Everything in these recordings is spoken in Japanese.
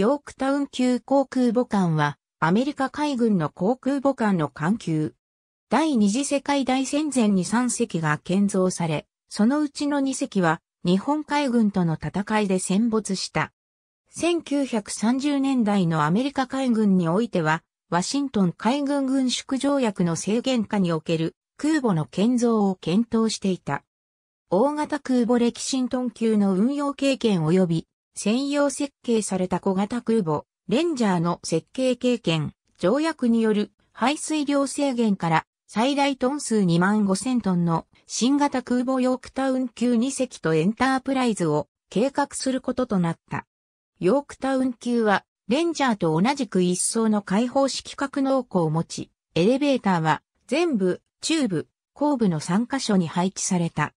ヨークタウン級航空母艦は、アメリカ海軍の航空母艦の艦級。第二次世界大戦前に3隻が建造され、そのうちの2隻は、日本海軍との戦いで戦没した。1930年代のアメリカ海軍においては、ワシントン海軍軍縮条約の制限下における空母の建造を検討していた。大型空母歴シントン級の運用経験及び専用設計された小型空母、レンジャーの設計経験、条約による排水量制限から最大トン数2万5千トンの新型空母ヨークタウン級2隻とエンタープライズを計画することとなった。ヨークタウン級はレンジャーと同じく一層の開放式格納庫を持ち、エレベーターは全部、中部、後部の3カ所に配置された。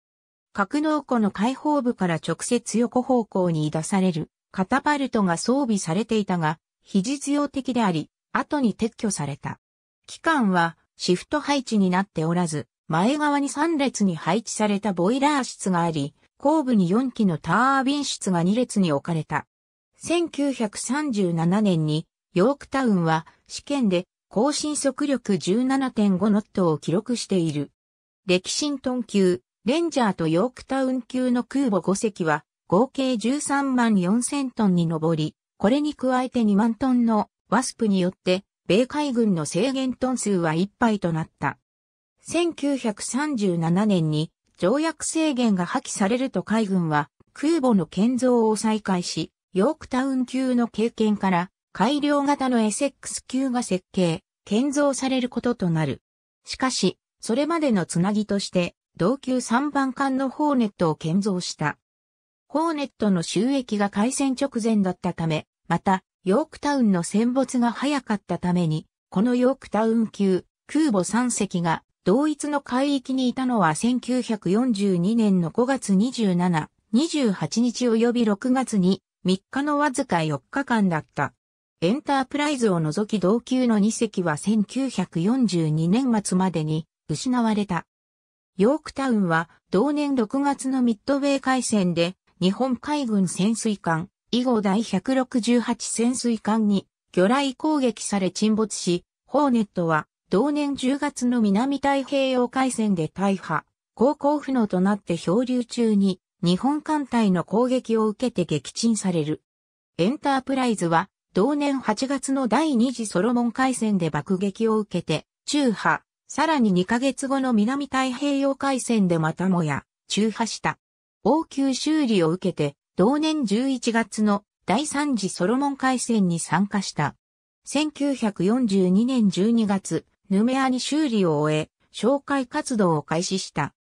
格納庫の開放部から直接横方向に出されるカタパルトが装備されていたが、非実用的であり、後に撤去された。機関はシフト配置になっておらず、前側に3列に配置されたボイラー室があり、後部に4機のタービン室が2列に置かれた。1937年にヨークタウンは試験で更新速力17.5ノットを記録している。歴史トン級レンジャーとヨークタウン級の空母5隻は合計13万4000トンに上り、これに加えて2万トンのワスプによって米海軍の制限トン数は1杯となった。1937年に条約制限が破棄されると海軍は空母の建造を再開し、ヨークタウン級の経験から改良型の SX 級が設計、建造されることとなる。しかし、それまでのつなぎとして同級3番艦のホーネットを建造した。ホーネットの収益が開戦直前だったため、また、ヨークタウンの戦没が早かったために、このヨークタウン級、空母3隻が同一の海域にいたのは1942年の5月27、28日及び6月に3日のわずか4日間だった。エンタープライズを除き同級の2隻は1942年末までに失われた。ヨークタウンは同年6月のミッドウェー海戦で日本海軍潜水艦以後第168潜水艦に魚雷攻撃され沈没し、ホーネットは同年10月の南太平洋海戦で大破、航行不能となって漂流中に日本艦隊の攻撃を受けて撃沈される。エンタープライズは同年8月の第二次ソロモン海戦で爆撃を受けて中破、さらに2ヶ月後の南太平洋海戦でまたもや、中破した。応急修理を受けて、同年11月の第3次ソロモン海戦に参加した。1942年12月、ヌメアに修理を終え、紹介活動を開始した。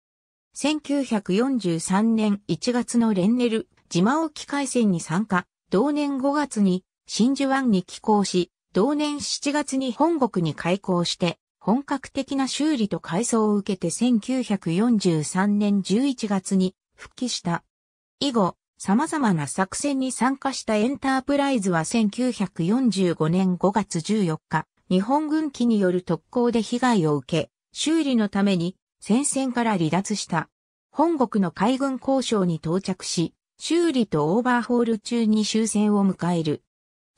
1943年1月のレンネル、島沖海戦に参加、同年5月に真珠湾に寄港し、同年7月に本国に開港して、本格的な修理と改装を受けて1943年11月に復帰した。以後、様々な作戦に参加したエンタープライズは1945年5月14日、日本軍機による特攻で被害を受け、修理のために戦線から離脱した。本国の海軍交渉に到着し、修理とオーバーホール中に終戦を迎える。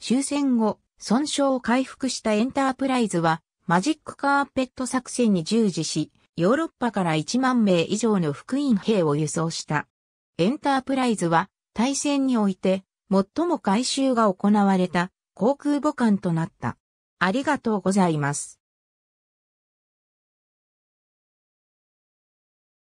終戦後、損傷を回復したエンタープライズはマジックカーペット作戦に従事し、ヨーロッパから1万名以上の福音兵を輸送した。エンタープライズは、大戦において、最も回収が行われた航空母艦となった。ありがとうございます。